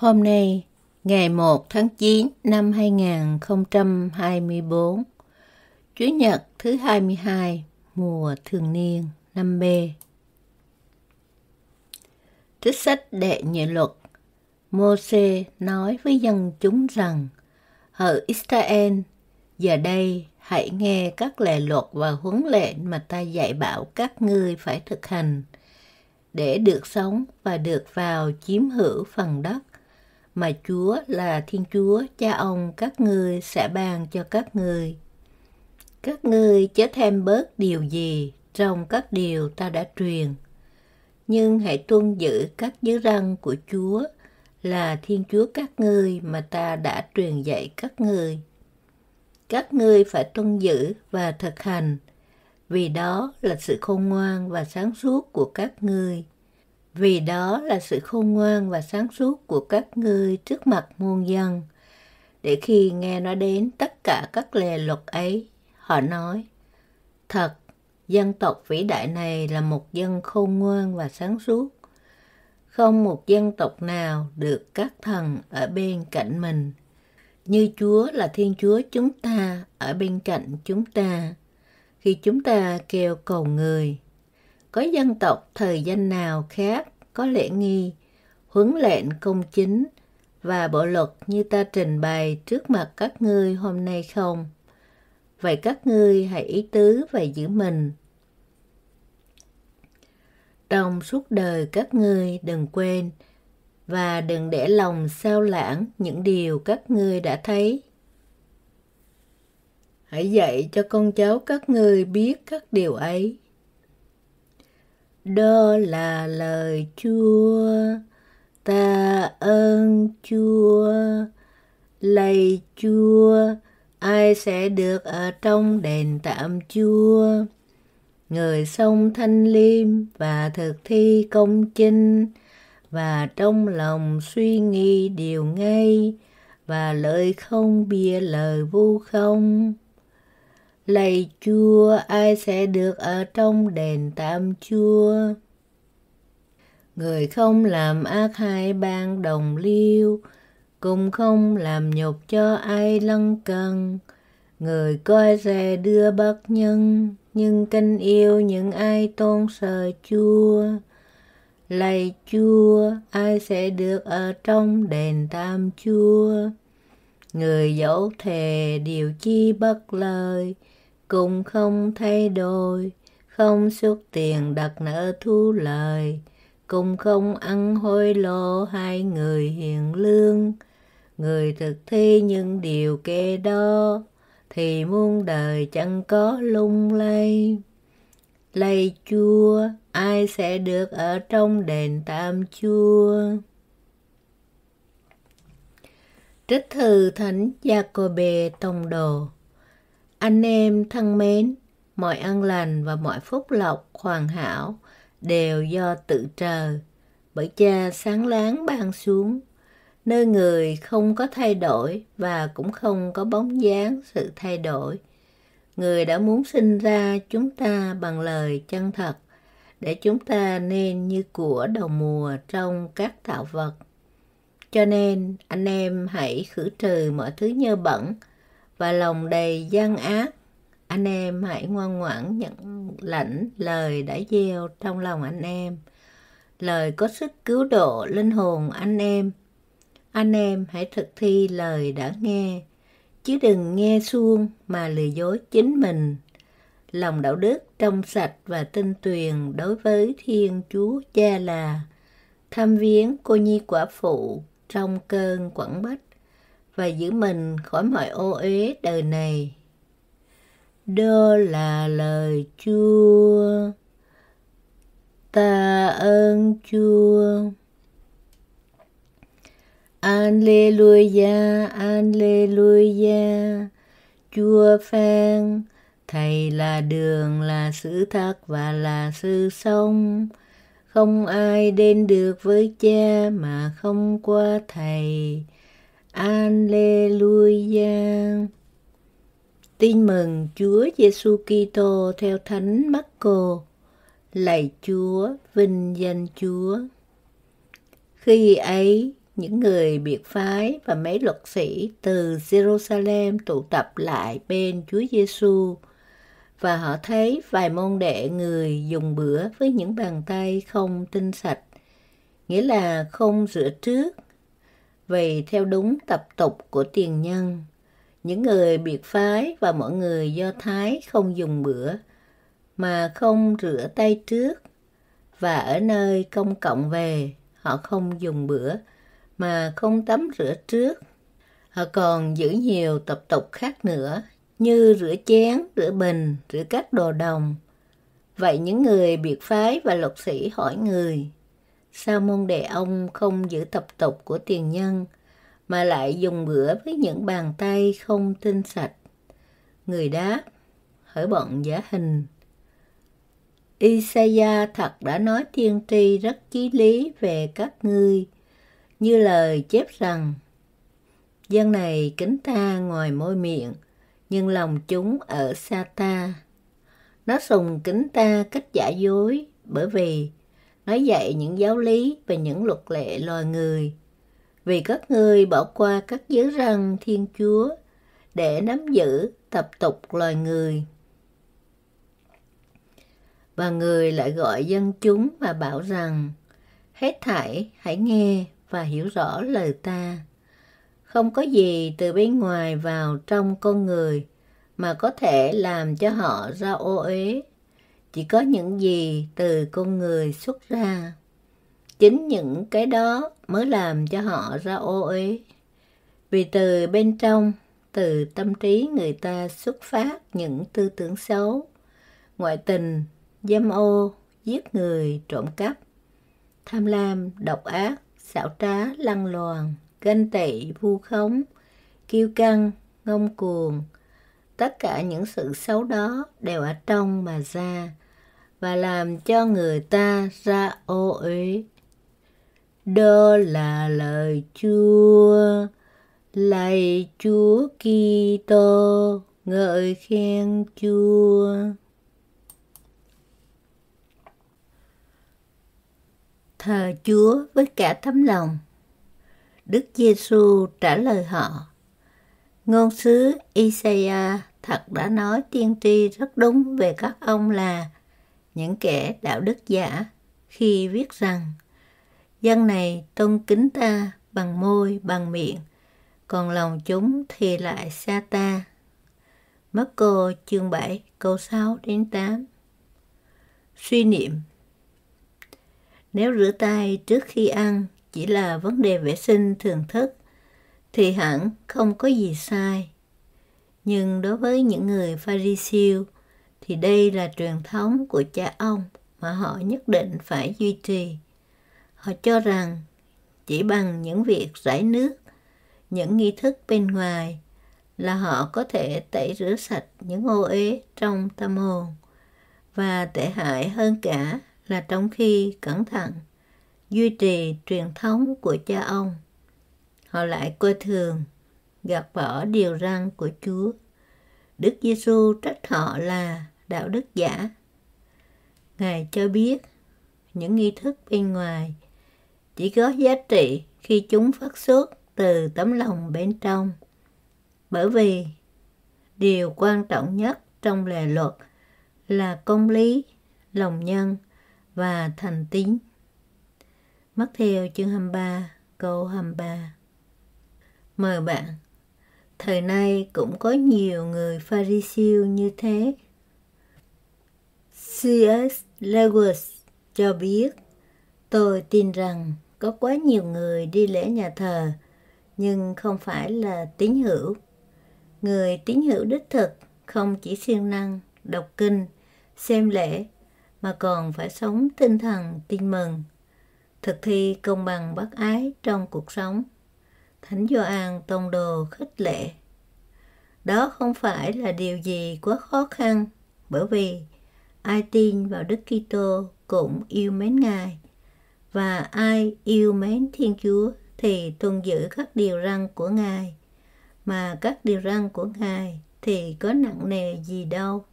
Hôm nay, ngày 1 tháng 9 năm 2024, Chủ nhật thứ 22, mùa thường niên, năm B. Trích sách đệ nhị luật mô nói với dân chúng rằng, Hỡi Israel, giờ đây hãy nghe các lệ luật và huấn lệnh mà ta dạy bảo các ngươi phải thực hành, để được sống và được vào chiếm hữu phần đất mà Chúa là Thiên Chúa cha ông các ngươi sẽ ban cho các ngươi. Các ngươi chớ thêm bớt điều gì trong các điều ta đã truyền, nhưng hãy tuân giữ các giới răng của Chúa là Thiên Chúa các ngươi mà ta đã truyền dạy các ngươi. Các ngươi phải tuân giữ và thực hành, vì đó là sự khôn ngoan và sáng suốt của các ngươi vì đó là sự khôn ngoan và sáng suốt của các ngươi trước mặt muôn dân để khi nghe nó đến tất cả các lề luật ấy họ nói thật dân tộc vĩ đại này là một dân khôn ngoan và sáng suốt không một dân tộc nào được các thần ở bên cạnh mình như chúa là thiên chúa chúng ta ở bên cạnh chúng ta khi chúng ta kêu cầu người có dân tộc thời danh nào khác có lễ nghi, huấn lệnh công chính và bộ luật như ta trình bày trước mặt các ngươi hôm nay không? Vậy các ngươi hãy ý tứ và giữ mình. Trong suốt đời các ngươi đừng quên và đừng để lòng sao lãng những điều các ngươi đã thấy. Hãy dạy cho con cháu các ngươi biết các điều ấy đó là lời chúa ta ơn chúa lạy chúa ai sẽ được ở trong đền tạm chúa người sông thanh liêm và thực thi công chinh và trong lòng suy nghĩ điều ngay và lời không bia lời vu không lạy chúa ai sẽ được ở trong đền tam chúa người không làm ác hại ban đồng liêu cũng không làm nhục cho ai lân cần người coi rè đưa bất nhân nhưng kinh yêu những ai tôn sờ chúa lạy chúa ai sẽ được ở trong đền tam chúa người dẫu thề điều chi bất lời cũng không thay đổi, không xuất tiền đặt nợ thu lời, cũng không ăn hối lộ hai người hiền lương. Người thực thi những điều kê đó, thì muôn đời chẳng có lung lay. Lay chua, ai sẽ được ở trong đền tam chua? Trích thư Thánh Jacobe Tông Đồ anh em thân mến, mọi an lành và mọi phúc lộc hoàn hảo đều do tự trời, bởi cha sáng láng ban xuống, nơi người không có thay đổi và cũng không có bóng dáng sự thay đổi. Người đã muốn sinh ra chúng ta bằng lời chân thật, để chúng ta nên như của đầu mùa trong các tạo vật. Cho nên, anh em hãy khử trừ mọi thứ nhơ bẩn, và lòng đầy gian ác anh em hãy ngoan ngoãn nhận lãnh lời đã gieo trong lòng anh em lời có sức cứu độ linh hồn anh em anh em hãy thực thi lời đã nghe chứ đừng nghe suông mà lừa dối chính mình lòng đạo đức trong sạch và tinh tuyền đối với thiên chúa cha là thăm viếng cô nhi quả phụ trong cơn quẩn bách và giữ mình khỏi mọi ô uế đời này. Đó là lời Chúa. Ta ơn Chúa. Alleluia, Alleluia. Chúa phán, Thầy là đường, là sự thật và là sự sống. Không ai đến được với cha mà không qua Thầy Alleluia. Tin mừng Chúa Giêsu Kitô theo Thánh Marco. Lạy Chúa, vinh danh Chúa. Khi ấy, những người biệt phái và mấy luật sĩ từ Jerusalem tụ tập lại bên Chúa Giêsu và họ thấy vài môn đệ người dùng bữa với những bàn tay không tinh sạch, nghĩa là không rửa trước về theo đúng tập tục của tiền nhân. Những người biệt phái và mọi người do Thái không dùng bữa mà không rửa tay trước và ở nơi công cộng về họ không dùng bữa mà không tắm rửa trước. Họ còn giữ nhiều tập tục khác nữa như rửa chén, rửa bình, rửa các đồ đồng. Vậy những người biệt phái và luật sĩ hỏi người, Sao môn đệ ông không giữ tập tục của tiền nhân mà lại dùng bữa với những bàn tay không tinh sạch? Người đáp, hỡi bọn giả hình. Isaiah thật đã nói tiên tri rất chí lý về các ngươi, như lời chép rằng, dân này kính ta ngoài môi miệng, nhưng lòng chúng ở xa ta. Nó sùng kính ta cách giả dối, bởi vì nói dạy những giáo lý và những luật lệ loài người. Vì các ngươi bỏ qua các giới răn Thiên Chúa để nắm giữ tập tục loài người. Và người lại gọi dân chúng mà bảo rằng, hết thảy hãy nghe và hiểu rõ lời ta. Không có gì từ bên ngoài vào trong con người mà có thể làm cho họ ra ô uế chỉ có những gì từ con người xuất ra. Chính những cái đó mới làm cho họ ra ô uế. Vì từ bên trong, từ tâm trí người ta xuất phát những tư tưởng xấu, ngoại tình, dâm ô, giết người, trộm cắp, tham lam, độc ác, xảo trá, lăng loàn, ganh tị, vu khống, kiêu căng, ngông cuồng, tất cả những sự xấu đó đều ở trong mà ra và làm cho người ta ra ô uế đó là lời chúa lạy chúa kitô ngợi khen chúa thờ chúa với cả tấm lòng đức giêsu trả lời họ ngôn sứ Isaiah thật đã nói tiên tri rất đúng về các ông là những kẻ đạo đức giả khi viết rằng dân này tôn kính ta bằng môi bằng miệng còn lòng chúng thì lại xa ta mất cô chương 7 câu 6 đến 8 suy niệm nếu rửa tay trước khi ăn chỉ là vấn đề vệ sinh thường thức thì hẳn không có gì sai nhưng đối với những người Pharisêu thì đây là truyền thống của cha ông mà họ nhất định phải duy trì. Họ cho rằng chỉ bằng những việc rải nước, những nghi thức bên ngoài là họ có thể tẩy rửa sạch những ô uế trong tâm hồn và tệ hại hơn cả là trong khi cẩn thận duy trì truyền thống của cha ông họ lại coi thường gạt bỏ điều răn của Chúa. Đức Giêsu trách họ là đạo đức giả. Ngài cho biết những nghi thức bên ngoài chỉ có giá trị khi chúng phát xuất từ tấm lòng bên trong. Bởi vì điều quan trọng nhất trong lề luật là công lý, lòng nhân và thành tín. Mắt theo chương 23, câu 23. Mời bạn thời nay cũng có nhiều người Pharisee như thế. C.S. Lewis cho biết, tôi tin rằng có quá nhiều người đi lễ nhà thờ, nhưng không phải là tín hữu. Người tín hữu đích thực không chỉ siêng năng, đọc kinh, xem lễ, mà còn phải sống tinh thần tin mừng, thực thi công bằng bác ái trong cuộc sống. Thánh Gioan tông đồ khích lệ. Đó không phải là điều gì quá khó khăn, bởi vì ai tin vào Đức Kitô cũng yêu mến Ngài và ai yêu mến Thiên Chúa thì tuân giữ các điều răn của Ngài, mà các điều răn của Ngài thì có nặng nề gì đâu.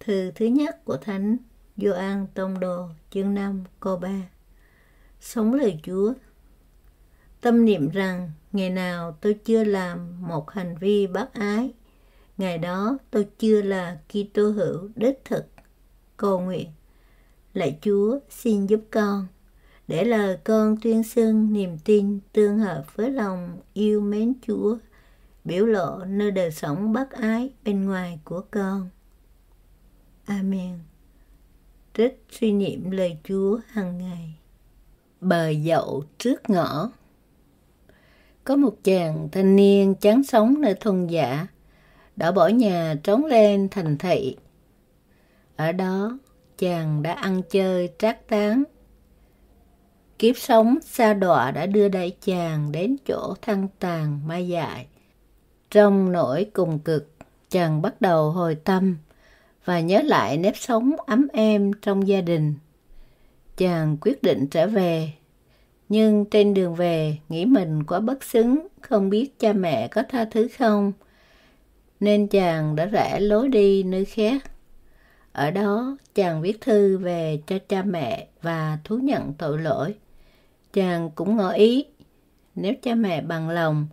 Thư thứ nhất của Thánh Gioan Tông Đồ chương 5 câu 3 Sống lời Chúa tâm niệm rằng ngày nào tôi chưa làm một hành vi bác ái, ngày đó tôi chưa là Kitô hữu đích thực. Cầu nguyện, lạy Chúa xin giúp con, để lời con tuyên xưng niềm tin tương hợp với lòng yêu mến Chúa, biểu lộ nơi đời sống bác ái bên ngoài của con. Amen. Trích suy niệm lời Chúa hàng ngày. Bờ dậu trước ngõ có một chàng thanh niên chán sống nơi thôn giả đã bỏ nhà trốn lên thành thị ở đó chàng đã ăn chơi trác tán kiếp sống xa đọa đã đưa đại chàng đến chỗ thăng tàn ma dại trong nỗi cùng cực chàng bắt đầu hồi tâm và nhớ lại nếp sống ấm êm trong gia đình chàng quyết định trở về nhưng trên đường về, nghĩ mình quá bất xứng, không biết cha mẹ có tha thứ không. Nên chàng đã rẽ lối đi nơi khác. Ở đó, chàng viết thư về cho cha mẹ và thú nhận tội lỗi. Chàng cũng ngỏ ý, nếu cha mẹ bằng lòng,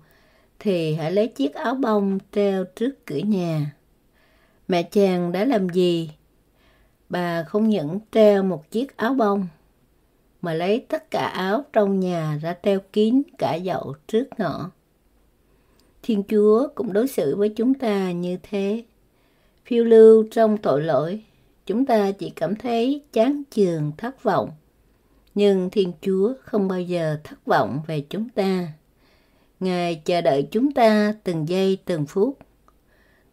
thì hãy lấy chiếc áo bông treo trước cửa nhà. Mẹ chàng đã làm gì? Bà không những treo một chiếc áo bông mà lấy tất cả áo trong nhà ra treo kín cả dậu trước ngõ. Thiên Chúa cũng đối xử với chúng ta như thế. Phiêu lưu trong tội lỗi, chúng ta chỉ cảm thấy chán chường thất vọng. Nhưng Thiên Chúa không bao giờ thất vọng về chúng ta. Ngài chờ đợi chúng ta từng giây từng phút.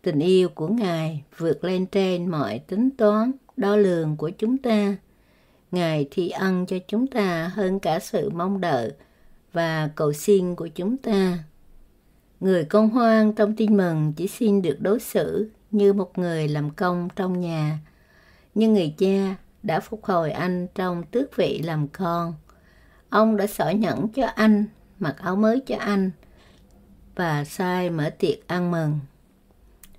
Tình yêu của Ngài vượt lên trên mọi tính toán, đo lường của chúng ta Ngài thi ân cho chúng ta hơn cả sự mong đợi và cầu xin của chúng ta. Người con hoang trong tin mừng chỉ xin được đối xử như một người làm công trong nhà, nhưng người cha đã phục hồi anh trong tước vị làm con. Ông đã sỏ nhẫn cho anh, mặc áo mới cho anh và sai mở tiệc ăn mừng.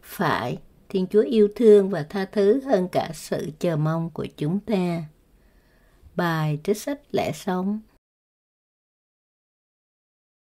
Phải, Thiên Chúa yêu thương và tha thứ hơn cả sự chờ mong của chúng ta. Bài trích sách lẽ sống